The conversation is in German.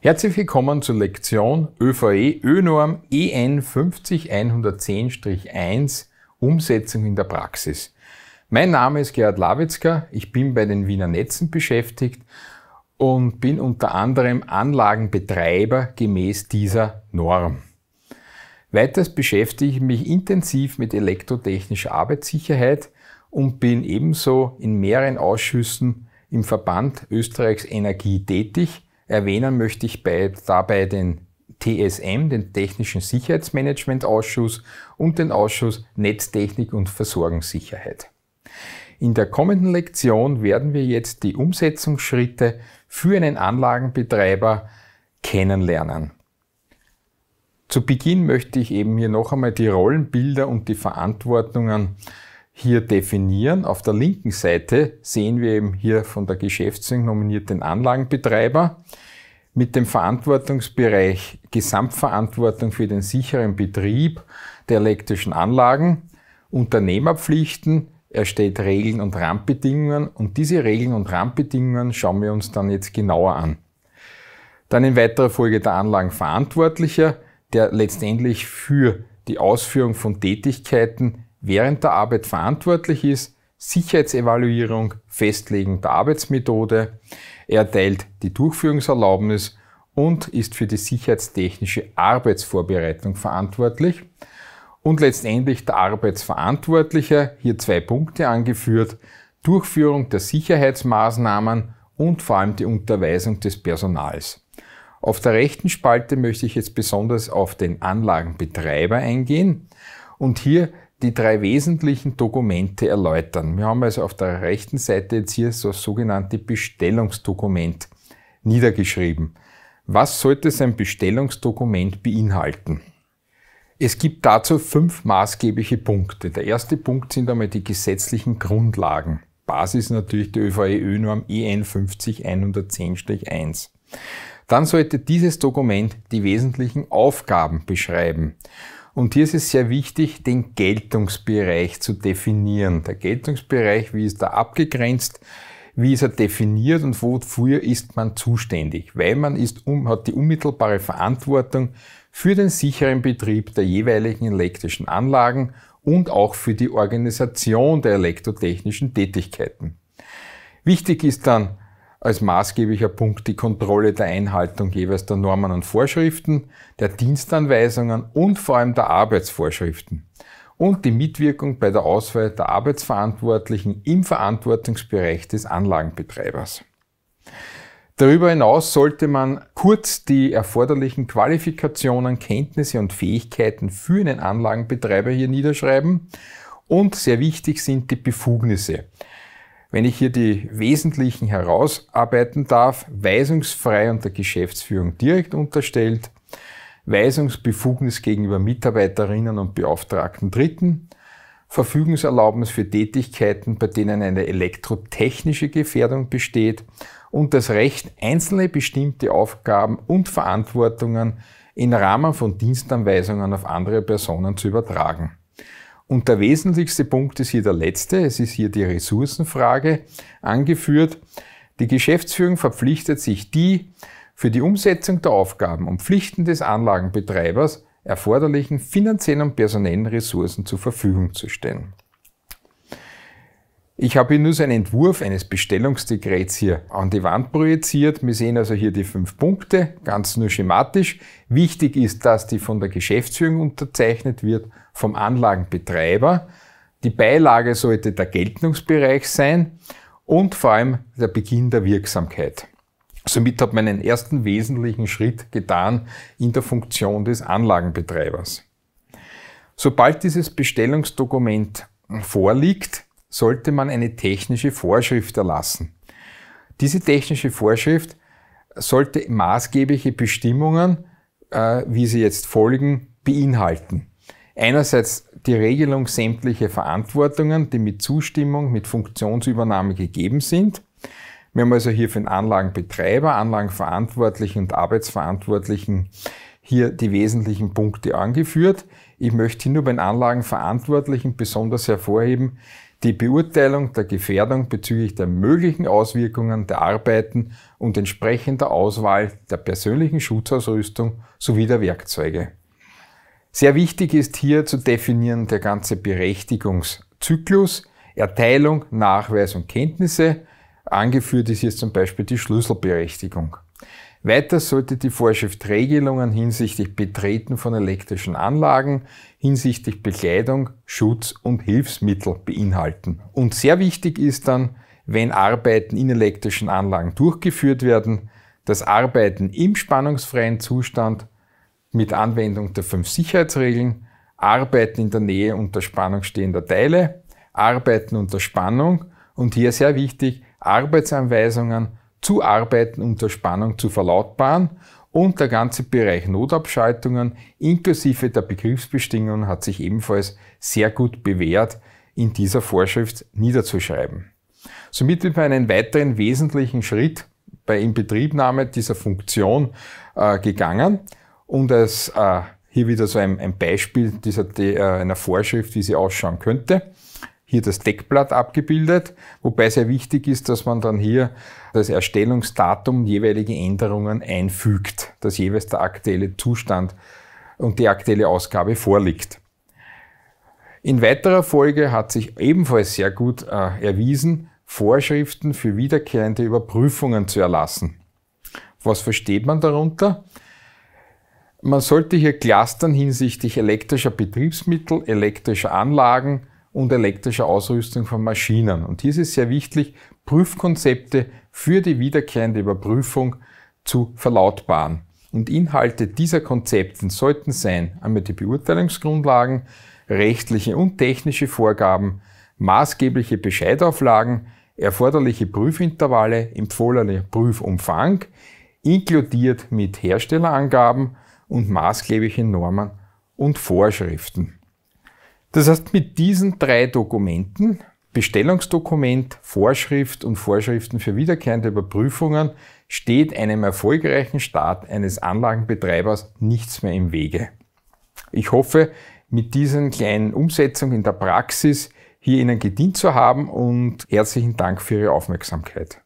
Herzlich willkommen zur Lektion ÖVE ÖNORM EN 50110-1 Umsetzung in der Praxis. Mein Name ist Gerhard Lawitzka, ich bin bei den Wiener Netzen beschäftigt und bin unter anderem Anlagenbetreiber gemäß dieser Norm. Weiters beschäftige ich mich intensiv mit elektrotechnischer Arbeitssicherheit und bin ebenso in mehreren Ausschüssen im Verband Österreichs Energie tätig. Erwähnen möchte ich bei, dabei den TSM, den Technischen Sicherheitsmanagement Ausschuss und den Ausschuss Netztechnik und Versorgungssicherheit. In der kommenden Lektion werden wir jetzt die Umsetzungsschritte für einen Anlagenbetreiber kennenlernen. Zu Beginn möchte ich eben hier noch einmal die Rollenbilder und die Verantwortungen hier definieren. Auf der linken Seite sehen wir eben hier von der Geschäftsführung nominiert den Anlagenbetreiber mit dem Verantwortungsbereich Gesamtverantwortung für den sicheren Betrieb der elektrischen Anlagen, Unternehmerpflichten, er stellt Regeln und Randbedingungen und diese Regeln und Randbedingungen schauen wir uns dann jetzt genauer an. Dann in weiterer Folge der Anlagenverantwortlicher, der letztendlich für die Ausführung von Tätigkeiten während der Arbeit verantwortlich ist, Sicherheitsevaluierung, Festlegen der Arbeitsmethode, er erteilt die Durchführungserlaubnis und ist für die sicherheitstechnische Arbeitsvorbereitung verantwortlich. Und letztendlich der Arbeitsverantwortliche, hier zwei Punkte angeführt, Durchführung der Sicherheitsmaßnahmen und vor allem die Unterweisung des Personals. Auf der rechten Spalte möchte ich jetzt besonders auf den Anlagenbetreiber eingehen und hier die drei wesentlichen Dokumente erläutern. Wir haben also auf der rechten Seite jetzt hier so das sogenannte Bestellungsdokument niedergeschrieben. Was sollte sein Bestellungsdokument beinhalten? Es gibt dazu fünf maßgebliche Punkte. Der erste Punkt sind einmal die gesetzlichen Grundlagen. Basis natürlich der ÖVEÖ-Norm EN 50110-1. Dann sollte dieses Dokument die wesentlichen Aufgaben beschreiben. Und hier ist es sehr wichtig, den Geltungsbereich zu definieren. Der Geltungsbereich, wie ist da abgegrenzt? wie ist er definiert und wofür ist man zuständig, weil man ist, um, hat die unmittelbare Verantwortung für den sicheren Betrieb der jeweiligen elektrischen Anlagen und auch für die Organisation der elektrotechnischen Tätigkeiten. Wichtig ist dann als maßgeblicher Punkt die Kontrolle der Einhaltung jeweils der Normen und Vorschriften, der Dienstanweisungen und vor allem der Arbeitsvorschriften und die Mitwirkung bei der Auswahl der Arbeitsverantwortlichen im Verantwortungsbereich des Anlagenbetreibers. Darüber hinaus sollte man kurz die erforderlichen Qualifikationen, Kenntnisse und Fähigkeiten für einen Anlagenbetreiber hier niederschreiben. Und sehr wichtig sind die Befugnisse. Wenn ich hier die wesentlichen herausarbeiten darf, weisungsfrei und der Geschäftsführung direkt unterstellt, Weisungsbefugnis gegenüber Mitarbeiterinnen und beauftragten Dritten, Verfügungserlaubnis für Tätigkeiten, bei denen eine elektrotechnische Gefährdung besteht und das Recht, einzelne bestimmte Aufgaben und Verantwortungen im Rahmen von Dienstanweisungen auf andere Personen zu übertragen. Und der wesentlichste Punkt ist hier der letzte, es ist hier die Ressourcenfrage angeführt. Die Geschäftsführung verpflichtet sich die für die Umsetzung der Aufgaben und Pflichten des Anlagenbetreibers erforderlichen finanziellen und personellen Ressourcen zur Verfügung zu stellen. Ich habe hier nur so einen Entwurf eines Bestellungsdekrets hier an die Wand projiziert. Wir sehen also hier die fünf Punkte, ganz nur schematisch. Wichtig ist, dass die von der Geschäftsführung unterzeichnet wird, vom Anlagenbetreiber. Die Beilage sollte der Geltungsbereich sein und vor allem der Beginn der Wirksamkeit. Somit hat man einen ersten wesentlichen Schritt getan in der Funktion des Anlagenbetreibers. Sobald dieses Bestellungsdokument vorliegt, sollte man eine technische Vorschrift erlassen. Diese technische Vorschrift sollte maßgebliche Bestimmungen, äh, wie sie jetzt folgen, beinhalten. Einerseits die Regelung sämtlicher Verantwortungen, die mit Zustimmung, mit Funktionsübernahme gegeben sind. Wir haben also hier für den Anlagenbetreiber, Anlagenverantwortlichen und Arbeitsverantwortlichen hier die wesentlichen Punkte angeführt. Ich möchte hier nur bei den Anlagenverantwortlichen besonders hervorheben, die Beurteilung der Gefährdung bezüglich der möglichen Auswirkungen der Arbeiten und entsprechender Auswahl der persönlichen Schutzausrüstung sowie der Werkzeuge. Sehr wichtig ist hier zu definieren der ganze Berechtigungszyklus, Erteilung, Nachweis und Kenntnisse, Angeführt ist jetzt zum Beispiel die Schlüsselberechtigung. Weiter sollte die Vorschrift Regelungen hinsichtlich Betreten von elektrischen Anlagen, hinsichtlich Bekleidung, Schutz und Hilfsmittel beinhalten. Und sehr wichtig ist dann, wenn Arbeiten in elektrischen Anlagen durchgeführt werden, das Arbeiten im spannungsfreien Zustand mit Anwendung der fünf Sicherheitsregeln, Arbeiten in der Nähe unter Spannung stehender Teile, Arbeiten unter Spannung und hier sehr wichtig, Arbeitsanweisungen zu Arbeiten unter Spannung zu verlautbaren und der ganze Bereich Notabschaltungen inklusive der Begriffsbestimmungen hat sich ebenfalls sehr gut bewährt, in dieser Vorschrift niederzuschreiben. Somit wird man einen weiteren wesentlichen Schritt bei Inbetriebnahme dieser Funktion äh, gegangen und als äh, hier wieder so ein, ein Beispiel dieser, die, äh, einer Vorschrift, wie sie ausschauen könnte hier das Deckblatt abgebildet, wobei sehr wichtig ist, dass man dann hier das Erstellungsdatum jeweilige Änderungen einfügt, dass jeweils der aktuelle Zustand und die aktuelle Ausgabe vorliegt. In weiterer Folge hat sich ebenfalls sehr gut äh, erwiesen, Vorschriften für wiederkehrende Überprüfungen zu erlassen. Was versteht man darunter? Man sollte hier clustern hinsichtlich elektrischer Betriebsmittel, elektrischer Anlagen, und elektrischer Ausrüstung von Maschinen. Und hier ist es sehr wichtig, Prüfkonzepte für die wiederkehrende Überprüfung zu verlautbaren. Und Inhalte dieser Konzepte sollten sein einmal die Beurteilungsgrundlagen, rechtliche und technische Vorgaben, maßgebliche Bescheidauflagen, erforderliche Prüfintervalle, empfohlener Prüfumfang, inkludiert mit Herstellerangaben und maßgeblichen Normen und Vorschriften. Das heißt, mit diesen drei Dokumenten, Bestellungsdokument, Vorschrift und Vorschriften für wiederkehrende Überprüfungen, steht einem erfolgreichen Start eines Anlagenbetreibers nichts mehr im Wege. Ich hoffe, mit diesen kleinen Umsetzungen in der Praxis hier Ihnen gedient zu haben und herzlichen Dank für Ihre Aufmerksamkeit.